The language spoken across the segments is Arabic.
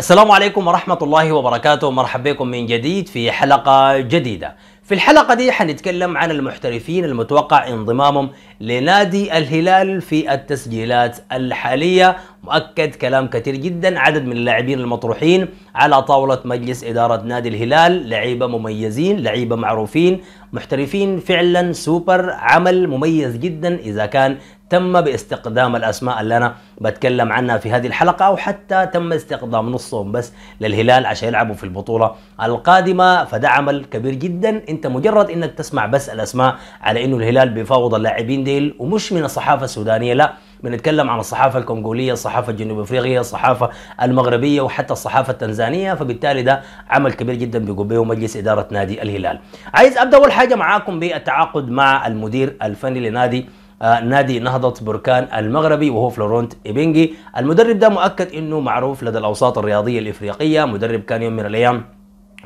السلام عليكم ورحمة الله وبركاته مرحبا بكم من جديد في حلقة جديدة في الحلقة دي حنتكلم عن المحترفين المتوقع انضمامهم لنادي الهلال في التسجيلات الحالية مؤكد كلام كثير جدا عدد من اللاعبين المطروحين على طاولة مجلس إدارة نادي الهلال لعيبة مميزين لعيبة معروفين محترفين فعلا سوبر عمل مميز جدا إذا كان تم باستقدام الاسماء اللي انا بتكلم عنها في هذه الحلقه او حتى تم استقدام نصهم بس للهلال عشان يلعبوا في البطوله القادمه فده عمل كبير جدا انت مجرد انك تسمع بس الاسماء على انه الهلال بيفاوض اللاعبين ديل ومش من الصحافه السودانيه لا بنتكلم عن الصحافه الكونغوليه، الصحافه الجنوب افريقيه، الصحافه المغربيه وحتى الصحافه التنزانيه، فبالتالي ده عمل كبير جدا بيقوم ومجلس مجلس اداره نادي الهلال. عايز ابدا اول حاجه معاكم بالتعاقد مع المدير الفني لنادي آه، نادي نهضة بركان المغربي وهو فلورونت إبينجي المدرب ده مؤكد أنه معروف لدى الأوساط الرياضية الإفريقية مدرب كان يوم من الأيام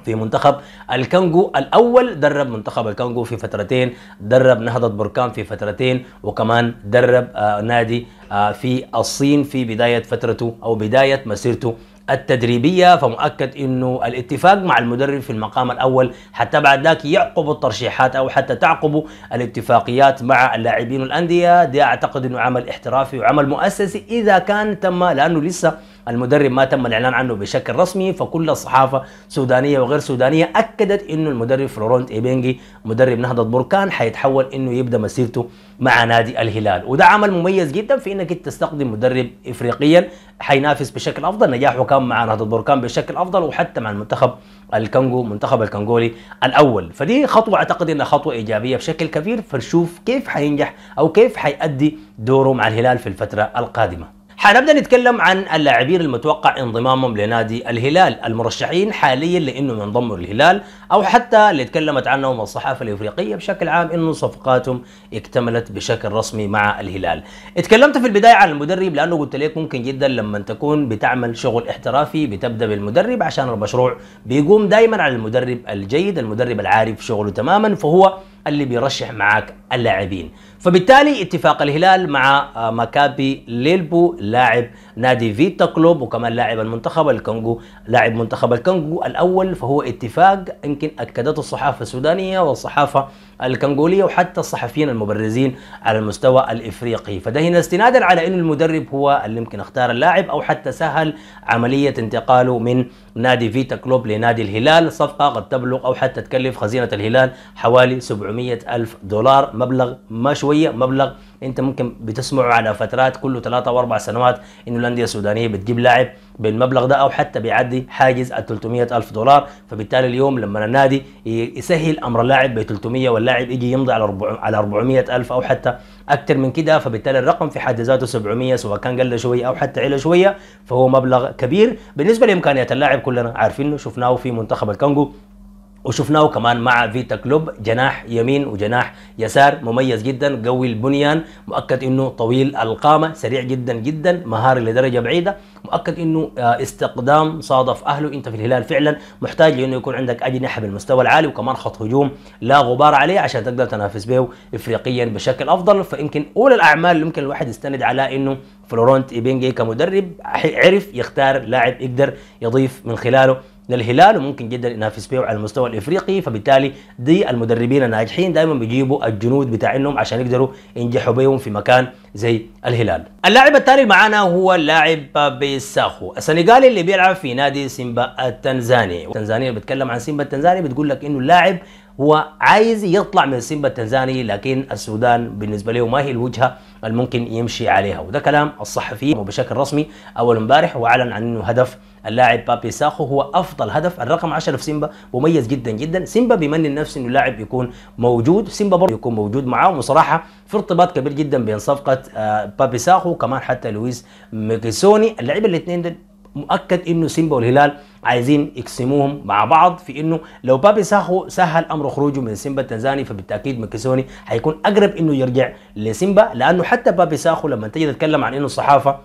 في منتخب الكونغو الاول درب منتخب الكونغو في فترتين درب نهضه بركان في فترتين وكمان درب آه، نادي آه، في الصين في بدايه فترته او بدايه مسيرته التدريبية فمؤكد أنه الاتفاق مع المدرب في المقام الأول حتى بعد ذلك يعقب الترشيحات أو حتى تعقب الاتفاقيات مع اللاعبين والأندية دي أعتقد أنه عمل احترافي وعمل مؤسسي إذا كان تم لأنه لسه المدرب ما تم الاعلان عنه بشكل رسمي فكل الصحافه سودانيه وغير سودانيه اكدت انه المدرب فلورنت ايبنجي مدرب نهضه بركان حيتحول انه يبدا مسيرته مع نادي الهلال وده عمل مميز جدا في انك تستخدم مدرب افريقيا حينافس بشكل افضل نجاحه كان مع نهضه بركان بشكل افضل وحتى مع المنتخب الكونغو منتخب الكونغولي الاول فدي خطوه اعتقد انها خطوه ايجابيه بشكل كبير فنشوف كيف حينجح او كيف حيأدي دوره مع الهلال في الفتره القادمه حنبدا نتكلم عن اللاعبين المتوقع انضمامهم لنادي الهلال المرشحين حاليا لانهم ينضموا للهلال او حتى اللي تكلمت عنهم الصحافه الافريقيه بشكل عام انه صفقاتهم اكتملت بشكل رسمي مع الهلال اتكلمت في البدايه عن المدرب لانه قلت لك ممكن جدا لما تكون بتعمل شغل احترافي بتبدا بالمدرب عشان المشروع بيقوم دائما على المدرب الجيد المدرب العارف شغله تماما فهو اللي بيرشح معك اللاعبين فبالتالي اتفاق الهلال مع آه، مكابي ليلبو لاعب نادي فيتا كلوب وكمان لاعب المنتخب الكونغو لاعب منتخب الكونغو الاول فهو اتفاق يمكن اكدته الصحافه السودانيه والصحافه الكنغولية وحتى الصحفيين المبرزين على المستوى الإفريقي فده هنا استنادا على أن المدرب هو اللي ممكن اختار اللاعب أو حتى سهل عملية انتقاله من نادي فيتا كلوب لنادي الهلال صفقة قد تبلغ أو حتى تكلف خزينة الهلال حوالي 700 ألف دولار مبلغ ما شوية مبلغ انت ممكن بتسمع على فترات كله ثلاثة واربع سنوات انه الانديه السودانيه بتجيب لاعب بالمبلغ ده او حتى بيعدي حاجز ال 300 الف دولار فبالتالي اليوم لما النادي يسهل امر اللاعب ب 300 واللاعب يجي يمضي على على 400 الف او حتى اكثر من كده فبالتالي الرقم في حد ذاته 700 سواء كان قل شويه او حتى علا شويه فهو مبلغ كبير بالنسبه لامكانيات اللاعب كلنا عارفينه شفناه في منتخب الكونغو وشفناه كمان مع فيتا كلوب جناح يمين وجناح يسار مميز جدا قوي البنيان مؤكد انه طويل القامه سريع جدا جدا مهاري لدرجه بعيده مؤكد انه آه، استقدام صادف اهله انت في الهلال فعلا محتاج لانه يكون عندك اجنحه بالمستوى العالي وكمان خط هجوم لا غبار عليه عشان تقدر تنافس به افريقيا بشكل افضل فيمكن اولى الاعمال اللي ممكن الواحد يستند على انه فلورنت ايبينجي كمدرب عرف يختار لاعب يقدر يضيف من خلاله للهلال وممكن جدا ينافس بيه على المستوى الافريقي فبالتالي دي المدربين الناجحين دائما بيجيبوا الجنود بتاعهم عشان يقدروا ينجحوا بيهم في مكان زي الهلال. اللاعب التالي معانا هو اللاعب بيساخو السنغالي اللي بيلعب في نادي سيمبا التنزاني، التنزاني اللي بتكلم عن سيمبا التنزاني بتقول لك انه اللاعب هو عايز يطلع من سيمبا التنزاني لكن السودان بالنسبه له ما هي الوجهه الممكن يمشي عليها وده كلام الصحفيين وبشكل رسمي اول امبارح واعلن عن انه هدف اللاعب بابي ساخو هو افضل هدف الرقم 10 في سيمبا مميز جدا جدا سيمبا بيمني النفس انه اللاعب يكون موجود سيمبا برضه يكون موجود معاهم وصراحه في ارتباط كبير جدا بين صفقه آه، بابي ساخو وكمان حتى لويس ميكيسوني اللعيبه الاثنين دول مؤكد انه سيمبا والهلال عايزين يقسموهم مع بعض في انه لو بابي ساخو سهل امر خروجه من سيمبا التنزاني فبالتاكيد ماكسوني هيكون اقرب انه يرجع لسيمبا لانه حتى بابي ساخو لما تجي تتكلم عن انه الصحافه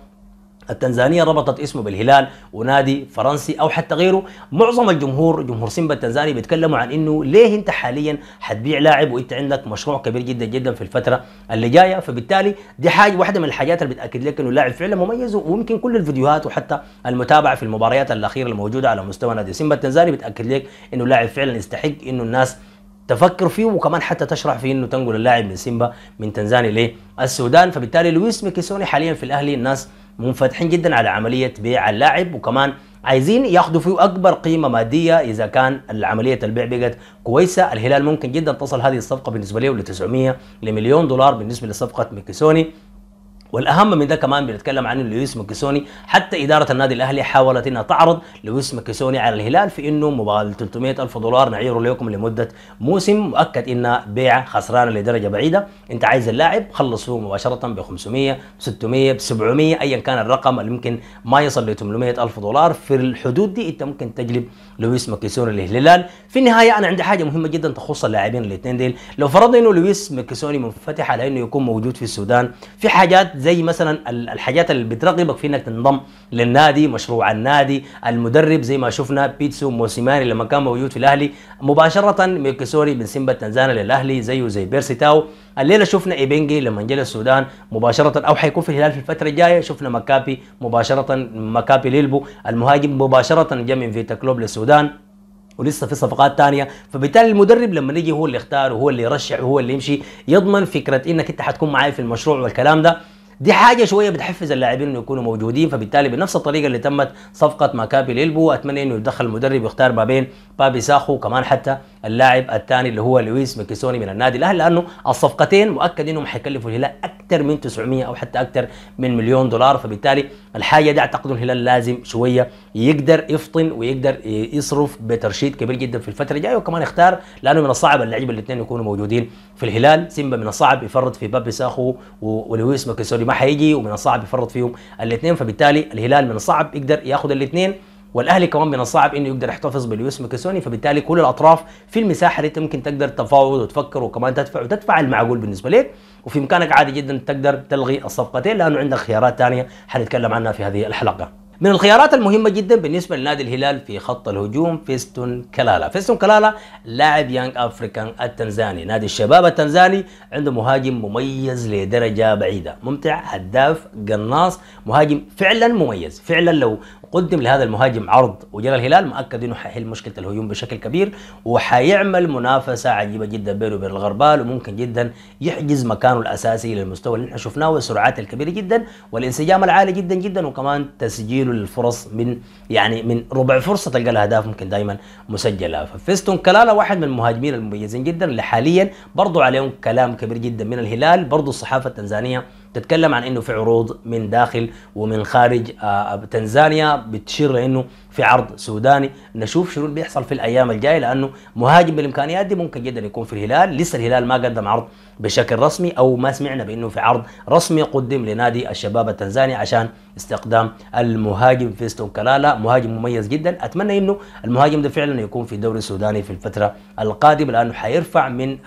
التنزانية ربطت اسمه بالهلال ونادي فرنسي أو حتى غيره معظم الجمهور جمهور سيمبا التنزاني بيتكلموا عن إنه ليه أنت حاليا حتبيع لاعب وأنت عندك مشروع كبير جدا جدا في الفترة اللي جاية فبالتالي دي حاجة واحدة من الحاجات اللي بتأكد لك إنه لاعب فعلا مميز وممكن كل الفيديوهات وحتى المتابعة في المباريات الأخيرة الموجودة على مستوى نادي سيمبا التنزاني بتأكد لك إنه لاعب فعلا يستحق إنه الناس تفكر فيه وكمان حتى تشرح فيه انه تنقل اللاعب من سيمبا من تنزانيا للسودان فبالتالي لويس ميكيسوني حاليا في الاهلي الناس منفتحين جدا على عمليه بيع اللاعب وكمان عايزين ياخدوا فيه اكبر قيمه ماديه اذا كان عمليه البيع بقت كويسه الهلال ممكن جدا تصل هذه الصفقه بالنسبه له ل 900 لمليون دولار بالنسبه لصفقه ميكسوني والاهم من ده كمان بنتكلم عنه لويس مكسوني حتى اداره النادي الاهلي حاولت انها تعرض لويس مكسوني على الهلال في انه مبالغ 300 الف دولار نعيره لكم لمده موسم مؤكد انها بيعه خسرانه لدرجه بعيده انت عايز اللاعب خلصوه مباشره ب 500 600 ب 700 ايا كان الرقم اللي ممكن ما يصل ل 800 الف دولار في الحدود دي انت ممكن تجلب لويس ماكيسون للهلال في النهايه انا عندي حاجه مهمه جدا تخص اللاعبين الاثنين ديل لو فرضنا انه لويس ماكيسوني منفتح على انه يكون موجود في السودان في حاجات زي مثلا الحاجات اللي بترغبك في انك تنضم للنادي مشروع النادي المدرب زي ما شفنا بيتسو موسيماني لما كان موجود في الاهلي مباشره ماكيسوني من سيمبا تنزانيا للاهلي زيه زي بيرسي تاو الليله شفنا ايبنجي لما جه السودان مباشره او حيكون في الهلال في الفتره الجايه شفنا مكابي مباشره مكابي ليلبو المهاجم مباشره جاء من فيتا كلوب للسودان ولسه في صفقات ثانيه فبالتالي المدرب لما يجي هو اللي يختار وهو اللي يرشح وهو اللي يمشي يضمن فكره انك انت حتكون معاي في المشروع والكلام ده دي حاجه شويه بتحفز اللاعبين انه يكونوا موجودين فبالتالي بنفس الطريقه اللي تمت صفقه ماكابي ليلبو اتمنى انه يدخل المدرب يختار ما بين بابي ساخو وكمان حتى اللاعب الثاني اللي هو لويس ميكيسوني من النادي الاهلي لانه الصفقتين مؤكد انهم حيكلفوا الهلال اكثر من 900 او حتى اكثر من مليون دولار فبالتالي الحاجه دي اعتقد الهلال لازم شويه يقدر يفطن ويقدر يصرف بترشيد كبير جدا في الفتره الجايه وكمان يختار لانه من الصعب اللعيبه الاثنين يكونوا موجودين في الهلال سيمبا من الصعب يفرط في بابي ساخو ولويس ماكيسوني ما حيجي ومن الصعب يفرط فيهم الاثنين فبالتالي الهلال من الصعب يقدر ياخذ الاثنين والاهلي كمان من الصعب انه يقدر يحتفظ بلويس ماكسوني فبالتالي كل الاطراف في المساحه اللي انت ممكن تقدر تفاوض وتفكر وكمان تدفع وتدفع المعقول بالنسبه لك وفي امكانك عادي جدا تقدر تلغي الصفقتين لانه عندك خيارات ثانيه حنتكلم عنها في هذه الحلقه من الخيارات المهمة جدا بالنسبة لنادي الهلال في خط الهجوم فيستون كلالا فيستون كلالا لاعب يانج أفريكان التنزاني نادي الشباب التنزاني عنده مهاجم مميز لدرجة بعيدة ممتع هداف قناص مهاجم فعلا مميز فعلا لو قدم لهذا المهاجم عرض وجرى الهلال مؤكد انه حيحل مشكله الهجوم بشكل كبير وحيعمل منافسه عجيبه جدا بينه وبين الغربال وممكن جدا يحجز مكانه الاساسي للمستوى اللي احنا شفناه والسرعات الكبيره جدا والانسجام العالي جدا جدا وكمان تسجيل بيديله الفرص من يعني من ربع فرصه تلقى الأهداف اهداف ممكن دائما مسجله ففيستون كلالا واحد من المهاجمين المميزين جدا اللي حاليا برضو عليهم كلام كبير جدا من الهلال برضو الصحافه التنزانيه تتكلم عن انه في عروض من داخل ومن خارج آه، آه، تنزانيا بتشير لانه في عرض سوداني نشوف شنو بيحصل في الايام الجايه لانه مهاجم بالامكانيات دي ممكن جدا يكون في الهلال لسه الهلال ما قدم عرض بشكل رسمي او ما سمعنا بانه في عرض رسمي قدم لنادي الشباب التنزاني عشان استقدام المهاجم فيستون كلالا مهاجم مميز جدا اتمنى انه المهاجم ده فعلا يكون في الدوري السوداني في الفتره القادمه لانه حيرفع من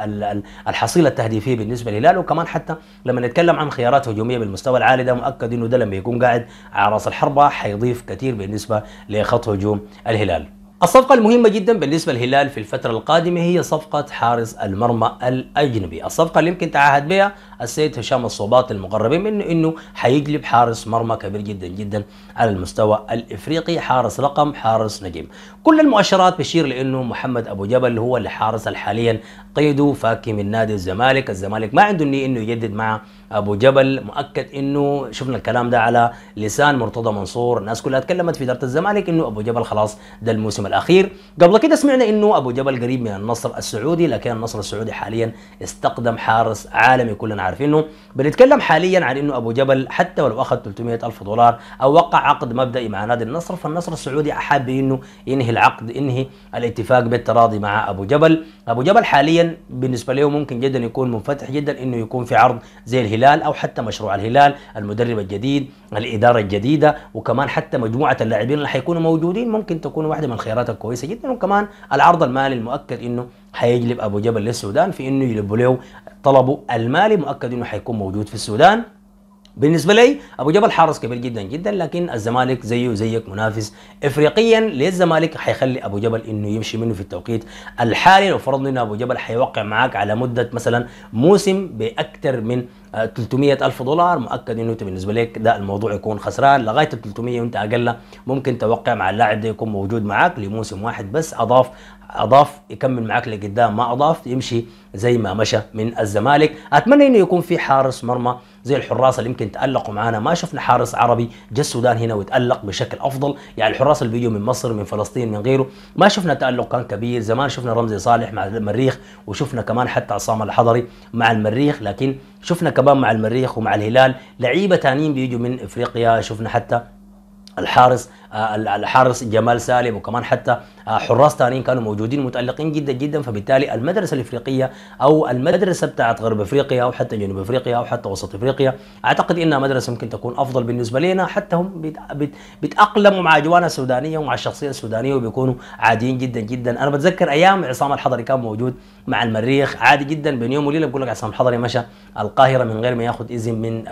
الحصيله التهديفيه بالنسبه للهلال وكمان حتى لما نتكلم عن خيارات تيارات هجوميه بالمستوى العالي ده مؤكد انه ده لما يكون قاعد على راس الحربه حيضيف كثير بالنسبه لخط هجوم الهلال الصفقة المهمة جدا بالنسبة للهلال في الفترة القادمة هي صفقة حارس المرمى الأجنبي، الصفقة اللي يمكن تعهد بها السيد هشام الصوبات المقربين منه انه حيقلب حارس مرمى كبير جدا جدا على المستوى الافريقي، حارس رقم، حارس نجم. كل المؤشرات بتشير لانه محمد ابو جبل هو اللي حارس حاليا قيده فاكي من نادي الزمالك، الزمالك ما عنده النية انه يجدد مع ابو جبل مؤكد انه شفنا الكلام ده على لسان مرتضى منصور، الناس كلها تكلمت في اداره الزمالك انه ابو جبل خلاص ده الموسم الأخير قبل كده سمعنا أنه أبو جبل قريب من النصر السعودي لكن النصر السعودي حاليا استقدم حارس عالمي كلنا عارفينه بنتكلم حاليا عن أنه أبو جبل حتى ولو أخذ 300 ألف دولار أو وقع عقد مبدئي مع نادي النصر فالنصر السعودي أحب أنه ينهي العقد ينهي الاتفاق بالتراضي مع أبو جبل أبو جبل حاليا بالنسبة له ممكن جدا يكون منفتح جدا أنه يكون في عرض زي الهلال أو حتى مشروع الهلال المدرب الجديد الإدارة الجديدة وكمان حتى مجموعة اللاعبين اللي حيكونوا موجودين ممكن تكون واحدة من الخيارات مفاجاتها الكويسه جدا وكمان العرض المالي المؤكد انه حيجلب ابو جبل للسودان في انه يلبوا له طلبه المالي مؤكد انه حيكون موجود في السودان بالنسبه لي ابو جبل حارس كبير جدا جدا لكن الزمالك زيه زيك منافس افريقيا للزمالك حيخلي ابو جبل انه يمشي منه في التوقيت الحالي لو فرضنا انه ابو جبل حيوقع معاك على مده مثلا موسم باكثر من 300 آه، ألف دولار مؤكد انه انت بالنسبه لك ده الموضوع يكون خسران لغايه ال 300 وانت اقل ممكن توقع مع اللاعب ده يكون موجود معاك لموسم واحد بس اضاف اضاف يكمل معاك لقدام ما اضاف يمشي زي ما مشى من الزمالك اتمنى انه يكون في حارس مرمى زي الحراس اللي يمكن تألقوا معانا ما شفنا حارس عربي جا السودان هنا وتألق بشكل أفضل يعني الحراس اللي بيجوا من مصر من فلسطين من غيره ما شفنا تألق كان كبير زمان شفنا رمزي صالح مع المريخ وشفنا كمان حتى عصام الحضري مع المريخ لكن شفنا كمان مع المريخ ومع الهلال لعيبة تانيين بيجوا من إفريقيا شفنا حتى الحارس آه، الحارس جمال سالم وكمان حتى آه، حراس ثانيين كانوا موجودين متالقين جدا جدا فبالتالي المدرسه الافريقيه او المدرسه بتاعت غرب افريقيا او حتى جنوب افريقيا او حتى وسط افريقيا اعتقد انها مدرسه ممكن تكون افضل بالنسبه لنا حتى هم بيتاقلموا مع جوانا السودانيه ومع الشخصيه السودانيه وبيكونوا عاديين جدا جدا انا بتذكر ايام عصام الحضري كان موجود مع المريخ عادي جدا بين يوم وليله بقول لك عصام الحضري مشى القاهره من غير ما ياخذ اذن من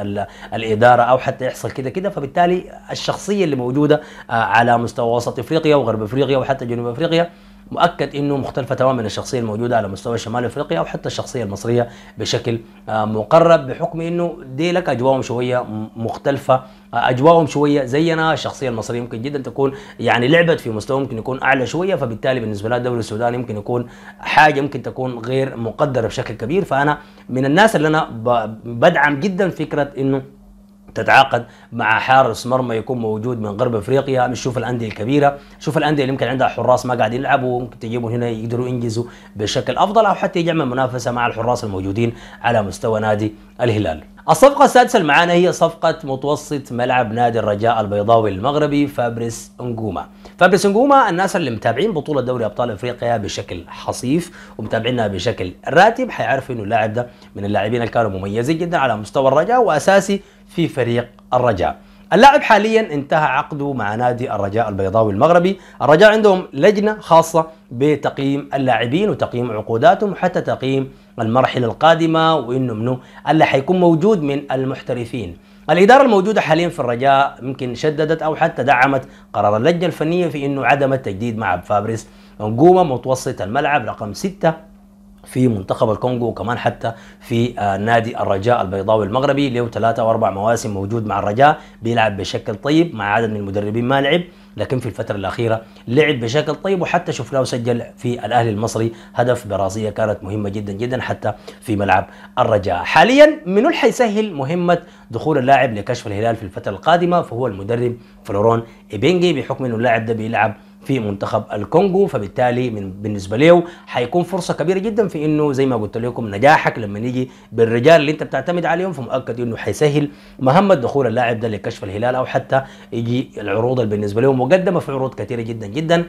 الاداره او حتى يحصل كده كده فبالتالي الشخصيه اللي موجوده آه، على مستوى وسط افريقيا وغرب افريقيا وحتى جنوب افريقيا مؤكد انه مختلفه تماما الشخصيه الموجوده على مستوى شمال افريقيا او حتى الشخصيه المصريه بشكل آه، مقرب بحكم انه دي لك اجواءهم شويه مختلفه آه، اجواءهم شويه زينا الشخصيه المصريه ممكن جدا تكون يعني لعبت في مستوى ممكن يكون اعلى شويه فبالتالي بالنسبه لها الدوري السوداني يمكن يكون حاجه ممكن تكون غير مقدره بشكل كبير فانا من الناس اللي انا بدعم جدا فكره انه تتعاقد مع حارس مرمى يكون موجود من غرب افريقيا نشوف الانديه الكبيره شوف الانديه اللي يمكن عندها حراس ما قاعدين يلعبوا ممكن تجيبهم هنا يقدروا ينجزوا بشكل افضل او حتى يجمع منافسه مع الحراس الموجودين على مستوى نادي الهلال الصفقة السادسة اللي معانا هي صفقة متوسط ملعب نادي الرجاء البيضاوي المغربي فابريس انجوما فابرس طيب، نجومة الناس اللي متابعين بطولة دوري أبطال أفريقيا بشكل حصيف ومتابعينها بشكل راتب حيعرفوا إنه اللاعب ده من اللاعبين اللي كانوا مميزين جدا على مستوى الرجاء وأساسي في فريق الرجاء. اللاعب حاليا انتهى عقده مع نادي الرجاء البيضاوي المغربي الرجاء عندهم لجنة خاصة بتقييم اللاعبين وتقييم عقوداتهم وحتى تقييم المرحلة القادمة وإنه منو اللي حيكون موجود من المحترفين الإدارة الموجودة حاليا في الرجاء يمكن شددت أو حتى دعمت قرار اللجنة الفنية في أنه عدم التجديد مع فابريس نجومة متوسط الملعب رقم ستة في منتخب الكونغو وكمان حتى في آه، نادي الرجاء البيضاوي المغربي له ثلاثة وأربع مواسم موجود مع الرجاء بيلعب بشكل طيب مع عدد من المدربين ما لعب لكن في الفترة الأخيرة لعب بشكل طيب وحتى شفناه سجل في الأهلي المصري هدف براسية كانت مهمة جدا جدا حتى في ملعب الرجاء حاليا منو اللي حيسهل مهمة دخول اللاعب لكشف الهلال في الفترة القادمة فهو المدرب فلورون إبينجي بحكم أنه اللاعب ده بيلعب في منتخب الكونغو فبالتالي من بالنسبه له حيكون فرصه كبيره جدا في انه زي ما قلت لكم نجاحك لما نيجي بالرجال اللي انت بتعتمد عليهم فمؤكد انه حيسهل مهمه دخول اللاعب ده لكشف الهلال او حتى يجي العروض اللي بالنسبه لهم مقدمه في عروض كثيره جدا جدا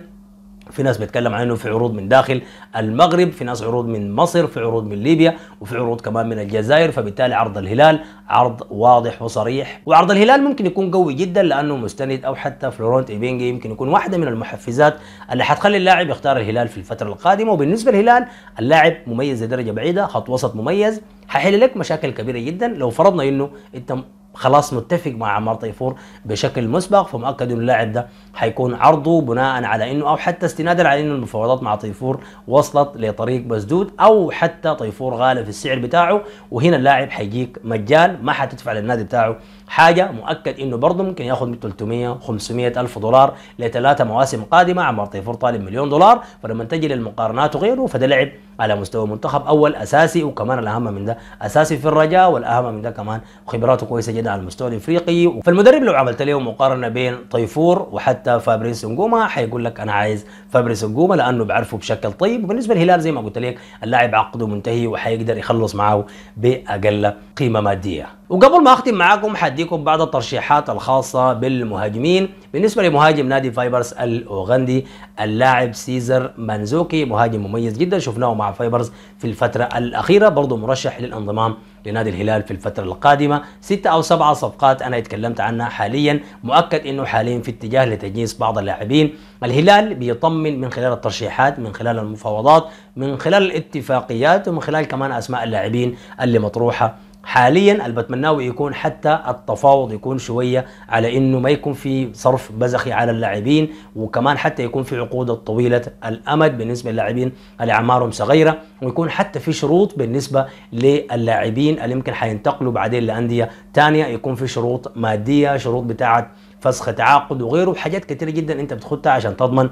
في ناس بيتكلم عن انه في عروض من داخل المغرب في ناس عروض من مصر في عروض من ليبيا وفي عروض كمان من الجزائر فبالتالي عرض الهلال عرض واضح وصريح وعرض الهلال ممكن يكون قوي جدا لانه مستند او حتى فلورنت ايبينجي يمكن يكون واحده من المحفزات اللي حتخلي اللاعب يختار الهلال في الفتره القادمه وبالنسبه للهلال اللاعب مميز لدرجه بعيده خط وسط مميز حيحل لك مشاكل كبيره جدا لو فرضنا انه انت خلاص متفق مع عمار طيفور بشكل مسبق فمؤكد انه اللاعب ده حيكون عرضه بناء على انه او حتى استنادا على انه المفاوضات مع طيفور وصلت لطريق مسدود او حتى طيفور غالي في السعر بتاعه وهنا اللاعب حيجيك مجان ما حتدفع للنادي بتاعه حاجه مؤكد انه برضه ممكن ياخذ من 300 500 الف دولار لثلاثه مواسم قادمه عمر طيفور طالب مليون دولار فلما تجي للمقارنات وغيره فده لعب على مستوى منتخب اول اساسي وكمان الاهم من ده اساسي في الرجاء والاهم من ده كمان خبراته كويسه جدا على المستوى الافريقي فالمدرب لو عملت له مقارنه بين طيفور وحتى فابريس نجوما حيقول لك انا عايز فابريس نجوما لانه بعرفه بشكل طيب وبالنسبه للهلال زي ما قلت لك اللاعب عقده منتهي وحيقدر يخلص معه باقل قيمه ماديه وقبل ما اختم معاكم حديكم بعض الترشيحات الخاصه بالمهاجمين بالنسبه لمهاجم نادي فايبرز الاوغندي اللاعب سيزر مانزوكي مهاجم مميز جدا شفناه مع فايبرز في الفتره الاخيره برضه مرشح للانضمام لنادي الهلال في الفتره القادمه ستة او سبعة صفقات انا اتكلمت عنها حاليا مؤكد انه حاليا في اتجاه لتجهيز بعض اللاعبين الهلال بيطمن من خلال الترشيحات من خلال المفاوضات من خلال الاتفاقيات ومن خلال كمان اسماء اللاعبين اللي مطروحه حاليا اللي بتمناه يكون حتى التفاوض يكون شويه على انه ما يكون في صرف بزخي على اللاعبين وكمان حتى يكون في عقود طويله الامد بالنسبه للاعبين اللي اعمارهم صغيره ويكون حتى في شروط بالنسبه للاعبين اللي يمكن حينتقلوا بعدين لانديه ثانيه يكون في شروط ماديه شروط بتاعه فسخ تعاقد وغيره حاجات كثيره جدا انت بتخدها عشان تضمن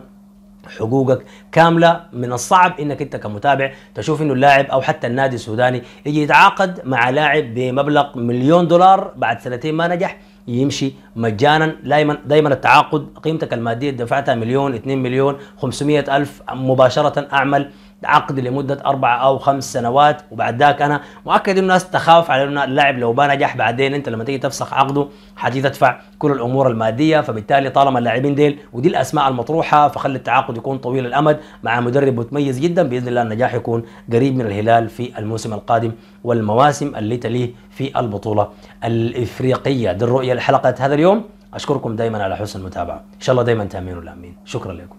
حقوقك كاملة من الصعب انك انت كمتابع تشوف انه اللاعب او حتى النادي السوداني يجي يتعاقد مع لاعب بمبلغ مليون دولار بعد سنتين ما نجح يمشي مجانا دائما دائما التعاقد قيمتك الماديه دفعتها مليون 2 مليون 500 الف مباشره اعمل عقد لمده اربع او خمس سنوات وبعد ذاك انا مؤكد انه الناس تخاف على انه اللاعب لو ما نجح بعدين انت لما تيجي تفسخ عقده حتيجي تدفع كل الامور الماديه فبالتالي طالما اللاعبين ديل ودي الاسماء المطروحه فخلي التعاقد يكون طويل الامد مع مدرب متميز جدا باذن الله النجاح يكون قريب من الهلال في الموسم القادم والمواسم اللي تليه في البطوله الافريقيه دي الرؤيه لحلقه هذا اليوم اشكركم دائما على حسن المتابعه ان شاء الله دائما تامين والامين شكرا لكم